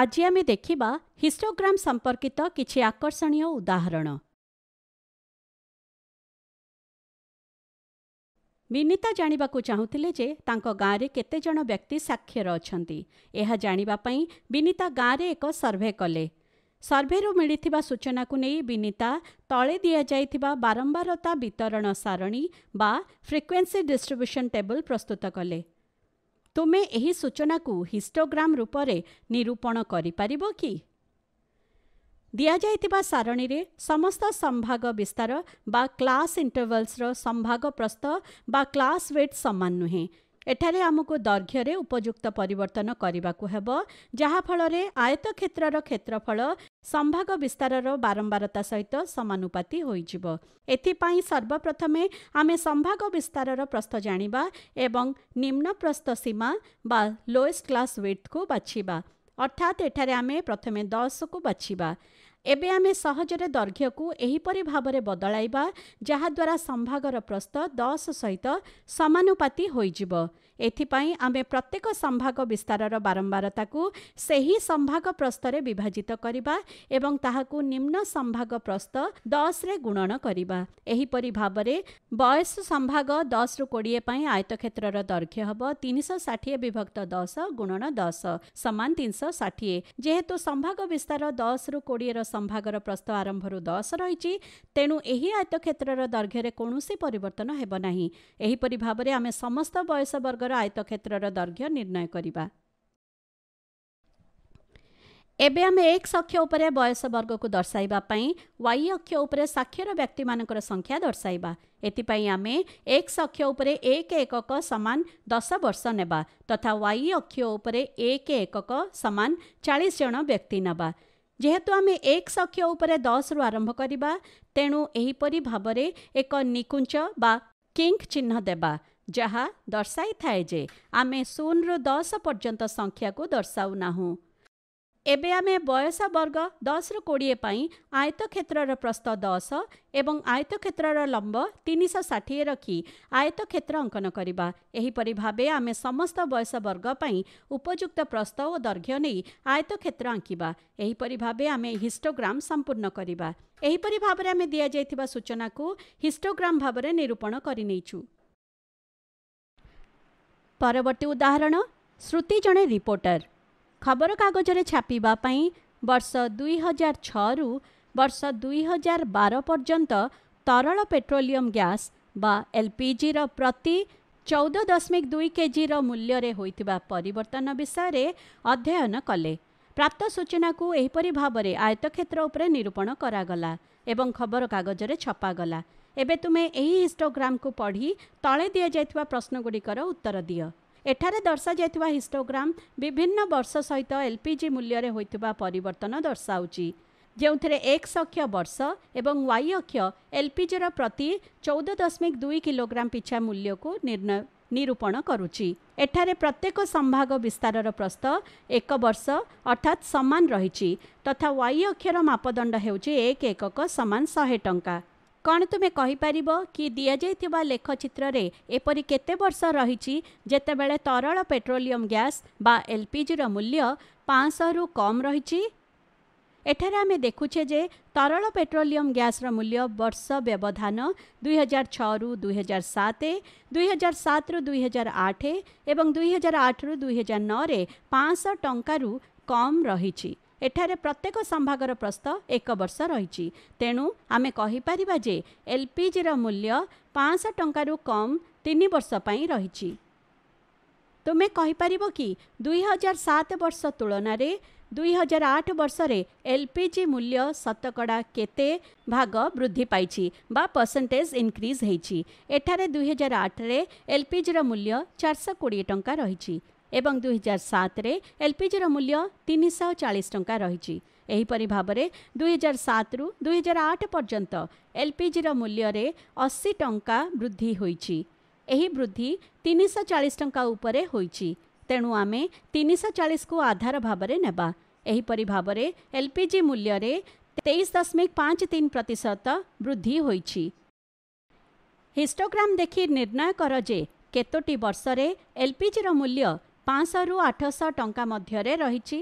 ଆଜି ଆମେ ଦେଖିବା ହିଷ୍ଟୋଗ୍ରାମ ସମ୍ପର୍କିତ କିଛି ଆକର୍ଷଣୀୟ ଉଦାହରଣ ବିନୀତା ଜାଣିବାକୁ ଚାହୁଁଥିଲେ ଯେ ତାଙ୍କ ଗାଁରେ କେତେଜଣ ବ୍ୟକ୍ତି ସାକ୍ଷର ଅଛନ୍ତି ଏହା ଜାଣିବା ପାଇଁ ବିନୀତା ଗାଁରେ ଏକ ସର୍ଭେ କଲେ ସର୍ଭେରୁ ମିଳିଥିବା ସୂଚନାକୁ ନେଇ ବିନୀତା ତଳେ ଦିଆଯାଇଥିବା ବାରମ୍ବାରତା ବିତରଣ ସାରଣୀ ବା ଫ୍ରିକ୍ୱେନ୍ସି ଡିଷ୍ଟ୍ରିବ୍ୟୁସନ୍ ଟେବୁଲ୍ ପ୍ରସ୍ତୁତ କଲେ ତୁମେ ଏହି ସୂଚନାକୁ ହିଷ୍ଟୋଗ୍ରାମ ରୂପରେ ନିରୂପଣ କରିପାରିବ କି ଦିଆଯାଇଥିବା ସାରଣୀରେ ସମସ୍ତ ସମ୍ଭାଗ ବିସ୍ତାର ବା କ୍ଲାସ୍ ଇଣ୍ଟରଭଲ୍ସର ସମ୍ଭାଗ ପ୍ରସ୍ତ ବା କ୍ଲାସ୍ ୱେଟ୍ ସମାନ ନୁହେଁ ଏଠାରେ ଆମକୁ ଦୈର୍ଘ୍ୟରେ ଉପଯୁକ୍ତ ପରିବର୍ତ୍ତନ କରିବାକୁ ହେବ ଯାହାଫଳରେ ଆୟତକ୍ଷେତ୍ରର କ୍ଷେତ୍ରଫଳ ସମ୍ଭାଗ ବିସ୍ତାରର ବାରମ୍ବାରତା ସହିତ ସମାନୁପାତି ହୋଇଯିବ ଏଥିପାଇଁ ସର୍ବପ୍ରଥମେ ଆମେ ସମ୍ଭାଗ ବିସ୍ତାରର ପ୍ରସ୍ତ ଜାଣିବା ଏବଂ ନିମ୍ନପ୍ରସ୍ତ ସୀମା ବା ଲୋଏଷ୍ଟ କ୍ଲାସ୍ ୱିଥ୍କୁ ବାଛିବା ଅର୍ଥାତ୍ ଏଠାରେ ଆମେ ପ୍ରଥମେ ଦଶକୁ ବାଛିବା ଏବେ ଆମେ ସହଜରେ ଦୈର୍ଘ୍ୟକୁ ଏହିପରି ଭାବରେ ବଦଳାଇବା ଯାହାଦ୍ୱାରା ସମ୍ଭାଗର ପ୍ରସ୍ତ ଦଶ ସହିତ ସମାନୁପାତି ହୋଇଯିବ ଏଥିପାଇଁ ଆମେ ପ୍ରତ୍ୟେକ ସମ୍ଭାଗ ବିସ୍ତାରର ବାରମ୍ବାରତାକୁ ସେହି ସମ୍ଭାଗ ପ୍ରସ୍ତରେ ବିଭାଜିତ କରିବା ଏବଂ ତାହାକୁ ନିମ୍ନ ସମ୍ଭାଗ ପ୍ରସ୍ତ ଦଶରେ ଗୁଣନ କରିବା ଏହିପରି ଭାବରେ ବୟସ ସମ୍ଭାଗ ଦଶରୁ କୋଡ଼ିଏ ପାଇଁ ଆୟତକ୍ଷେତ୍ରର ଦୈର୍ଘ୍ୟ ହେବ ତିନିଶହ ଷାଠିଏ ବିଭକ୍ତ ଦଶ ଗୁଣନ ଦଶ ସମାନ ତିନିଶହ ଷାଠିଏ ଯେହେତୁ ସମ୍ଭାଗ ବିସ୍ତାର ଦଶରୁ କୋଡ଼ିଏର ସମ୍ଭାଗର ପ୍ରସ୍ତ ଆରମ୍ଭରୁ ଦଶ ରହିଛି ତେଣୁ ଏହି ଆୟତକ୍ଷେତ୍ରର ଦୈର୍ଘ୍ୟରେ କୌଣସି ପରିବର୍ତ୍ତନ ହେବ ନାହିଁ ଏହିପରି ଭାବରେ ଆମେ ସମସ୍ତ ବୟସ ବର୍ଗର ବୟସବର୍ଗର କ୍ଷେତ୍ରର ଦୈର୍ଘ୍ୟ ନିର୍ଣ୍ଣୟ କରିବା ଏବେ ଆମେ ଏକ୍ସ ଅକ୍ଷ ଉପରେ ବୟସ ବର୍ଗକୁ ଦର୍ଶାଇବା ପାଇଁ ୱାଇ ଅକ୍ଷ ଉପରେ ସାକ୍ଷର ବ୍ୟକ୍ତିମାନଙ୍କର ସଂଖ୍ୟା ଦର୍ଶାଇବା ଏଥିପାଇଁ ଆମେ ଏକ୍ସ ଅକ୍ଷ ଉପରେ ଏକ ଏକକ ସମାନ ଦଶ ବର୍ଷ ନେବା ତଥା ୱାଇ ଅକ୍ଷ ଉପରେ ଏକ ଏକକ ସମାନ ଚାଳିଶ ଜଣ ବ୍ୟକ୍ତି ନେବା ଯେହେତୁ ଆମେ ଏକ୍ସ ଅକ୍ଷ ଉପରେ ଦଶରୁ ଆରମ୍ଭ କରିବା ତେଣୁ ଏହିପରି ଭାବରେ ଏକ ନିକୁଞ୍ଚ ବା କିଙ୍କ୍ ଚିହ୍ନ ଦେବା ଯାହା ଦର୍ଶାଇଥାଏ ଯେ ଆମେ ଶୂନରୁ ଦଶ ପର୍ଯ୍ୟନ୍ତ ସଂଖ୍ୟାକୁ ଦର୍ଶାଉନାହୁଁ ଏବେ ଆମେ ବୟସ ବର୍ଗ ଦଶରୁ କୋଡ଼ିଏ ପାଇଁ ଆୟତ କ୍ଷେତ୍ରର ପ୍ରସ୍ତ ଦଶ ଏବଂ ଆୟତ କ୍ଷେତ୍ରର ଲମ୍ବ ତିନିଶହ ଷାଠିଏ ରଖି ଆୟତ କ୍ଷେତ୍ର ଅଙ୍କନ କରିବା ଏହିପରି ଭାବେ ଆମେ ସମସ୍ତ ବୟସ ବର୍ଗ ପାଇଁ ଉପଯୁକ୍ତ ପ୍ରସ୍ତ ଓ ଦୈର୍ଘ୍ୟ ନେଇ ଆୟତ କ୍ଷେତ୍ର ଆଙ୍କିବା ଏହିପରି ଭାବେ ଆମେ ହିଷ୍ଟୋଗ୍ରାମ୍ ସମ୍ପୂର୍ଣ୍ଣ କରିବା ଏହିପରି ଭାବରେ ଆମେ ଦିଆଯାଇଥିବା ସୂଚନାକୁ ହିଷ୍ଟୋଗ୍ରାମ୍ ଭାବରେ ନିରୂପଣ କରି ନେଇଛୁ ପରବର୍ତ୍ତୀ ଉଦାହରଣ ଶ୍ରୁତି ଜଣେ ରିପୋର୍ଟର ଖବରକାଗଜରେ ଛାପିବା ପାଇଁ ବର୍ଷ ଦୁଇହଜାର ହଜାର ଛଅରୁ ବର୍ଷ ଦୁଇହଜାର ବାର ପର୍ଯ୍ୟନ୍ତ ତରଳ ପେଟ୍ରୋଲିୟମ୍ ଗ୍ୟାସ୍ ବା ଏଲ୍ପିଜିର ପ୍ରତି ଚଉଦ ଦଶମିକ ଦୁଇ କେଜିର ମୂଲ୍ୟରେ ହୋଇଥିବା ପରିବର୍ତ୍ତନ ବିଷୟରେ ଅଧ୍ୟୟନ କଲେ ପ୍ରାପ୍ତ ସୂଚନାକୁ ଏହିପରି ଭାବରେ ଆୟତକ୍ଷେତ୍ର ଉପରେ ନିରୂପଣ କରାଗଲା ଏବଂ ଖବରକାଗଜରେ ଛପାଗଲା ଏବେ ତୁମେ ଏହି ହିଷ୍ଟୋଗ୍ରାମକୁ ପଢ଼ି ତଳେ ଦିଆଯାଇଥିବା ପ୍ରଶ୍ନଗୁଡ଼ିକର ଉତ୍ତର ଦିଅ एठ दर्श हिस्टोग्राम विभिन्न वर्ष सहित एलपीजी एलपिजि मूल्यले हुर्तन दर्शाउँछ जौँथे एक्स सक्ष वर्ष एवं वाई अक्ष एलपिजि प्रति चौध दशमिक दुई किलो पिछा मूल्यको निरूपण गर्ुले प्रत्येक संभाग विस्तार प्रस्त एक वर्ष अर्थात् समान वाई र मापदण्ड हेर्छ एक एकक समान शे टा କ'ଣ ତୁମେ କହିପାରିବ କି ଦିଆଯାଇଥିବା ଲେଖଚିତ୍ରରେ ଏପରି କେତେ ବର୍ଷ ରହିଛି ଯେତେବେଳେ ତରଳ ପେଟ୍ରୋଲିୟମ ଗ୍ୟାସ୍ ବା ଏଲ୍ପିଜିର ମୂଲ୍ୟ ପାଞ୍ଚଶହରୁ କମ୍ ରହିଛି ଏଠାରେ ଆମେ ଦେଖୁଛେ ଯେ ତରଳ ପେଟ୍ରୋଲିୟମ ଗ୍ୟାସ୍ର ମୂଲ୍ୟ ବର୍ଷ ବ୍ୟବଧାନ ଦୁଇହଜାର ଛଅରୁ ଦୁଇହଜାର ସାତ ଦୁଇହଜାର ସାତରୁ ଦୁଇହଜାର ଆଠ ଏବଂ ଦୁଇହଜାର ଆଠରୁ ଦୁଇହଜାର ନଅରେ ପାଞ୍ଚଶହ ଟଙ୍କାରୁ କମ୍ ରହିଛି ଏଠାରେ ପ୍ରତ୍ୟେକ ସମ୍ଭାଗର ପ୍ରସ୍ତ ଏକ ବର୍ଷ ରହିଛି ତେଣୁ ଆମେ କହିପାରିବା ଯେ ଏଲ୍ପିଜିର ମୂଲ୍ୟ ପାଞ୍ଚଶହ ଟଙ୍କାରୁ କମ୍ ତିନି ବର୍ଷ ପାଇଁ ରହିଛି ତୁମେ କହିପାରିବ କି ଦୁଇହଜାର ସାତ ବର୍ଷ ତୁଳନାରେ ଦୁଇହଜାର ଆଠ ବର୍ଷରେ ଏଲ୍ ପି ଜି ମୂଲ୍ୟ ଶତକଡ଼ା କେତେ ଭାଗ ବୃଦ୍ଧି ପାଇଛି ବା ପର୍ସେଣ୍ଟେଜ୍ ଇନକ୍ରିଜ୍ ହୋଇଛି ଏଠାରେ ଦୁଇହଜାର ଆଠରେ ଏଲ୍ପିଜିର ମୂଲ୍ୟ ଚାରିଶହ କୋଡ଼ିଏ ଟଙ୍କା ରହିଛି ଏବଂ ଦୁଇହଜାର ସାତରେ ଏଲ୍ପିଜିର ମୂଲ୍ୟ ତିନିଶହ ଚାଳିଶ ଟଙ୍କା ରହିଛି ଏହିପରି ଭାବରେ ଦୁଇହଜାର ସାତରୁ ଦୁଇହଜାର ଆଠ ପର୍ଯ୍ୟନ୍ତ ଏଲ୍ପିଜିର ମୂଲ୍ୟରେ ଅଶୀ ଟଙ୍କା ବୃଦ୍ଧି ହୋଇଛି ଏହି ବୃଦ୍ଧି ତିନିଶହ ଚାଳିଶ ଟଙ୍କା ଉପରେ ହୋଇଛି ତେଣୁ ଆମେ ତିନିଶହ ଚାଳିଶକୁ ଆଧାର ଭାବରେ ନେବା ଏହିପରି ଭାବରେ ଏଲ୍ପିଜି ମୂଲ୍ୟରେ ତେଇଶ ଦଶମିକ ପାଞ୍ଚ ତିନି ପ୍ରତିଶତ ବୃଦ୍ଧି ହୋଇଛି ହିଷ୍ଟୋଗ୍ରାମ ଦେଖି ନିର୍ଣ୍ଣୟ କର ଯେ କେତୋଟି ବର୍ଷରେ ଏଲ୍ପିଜିର ମୂଲ୍ୟ ପାଞ୍ଚଶହରୁ ଆଠଶହ ଟଙ୍କା ମଧ୍ୟରେ ରହିଛି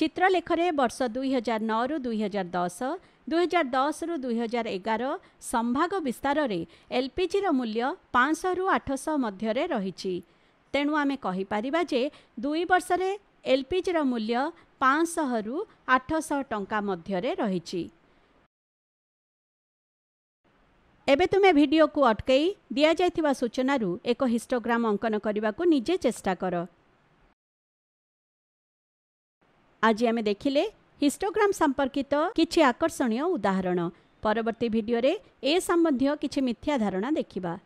ଚିତ୍ରଲେଖରେ ବର୍ଷ ଦୁଇହଜାର ନଅରୁ ଦୁଇହଜାର ଦଶ ଦୁଇହଜାର ଦଶରୁ ଦୁଇହଜାର ଏଗାର ସମ୍ଭାଗ ବିସ୍ତାରରେ ଏଲ୍ପିଜିର ମୂଲ୍ୟ ପାଞ୍ଚଶହରୁ ଆଠଶହ ମଧ୍ୟରେ ରହିଛି ତେଣୁ ଆମେ କହିପାରିବା ଯେ ଦୁଇ ବର୍ଷରେ ଏଲ୍ପିଜିର ମୂଲ୍ୟ ପାଞ୍ଚଶହରୁ ଆଠଶହ ଟଙ୍କା ମଧ୍ୟରେ ରହିଛି ଏବେ ତୁମେ ଭିଡିଓକୁ ଅଟକେଇ ଦିଆଯାଇଥିବା ସୂଚନାରୁ ଏକ ହିଷ୍ଟୋଗ୍ରାମ ଅଙ୍କନ କରିବାକୁ ନିଜେ ଚେଷ୍ଟା କର ଆଜି ଆମେ ଦେଖିଲେ ହିଷ୍ଟୋଗ୍ରାମ ସମ୍ପର୍କିତ କିଛି ଆକର୍ଷଣୀୟ ଉଦାହରଣ ପରବର୍ତ୍ତୀ ଭିଡ଼ିଓରେ ଏ ସମ୍ବନ୍ଧୀୟ କିଛି ମିଥ୍ୟା ଧାରଣା ଦେଖିବା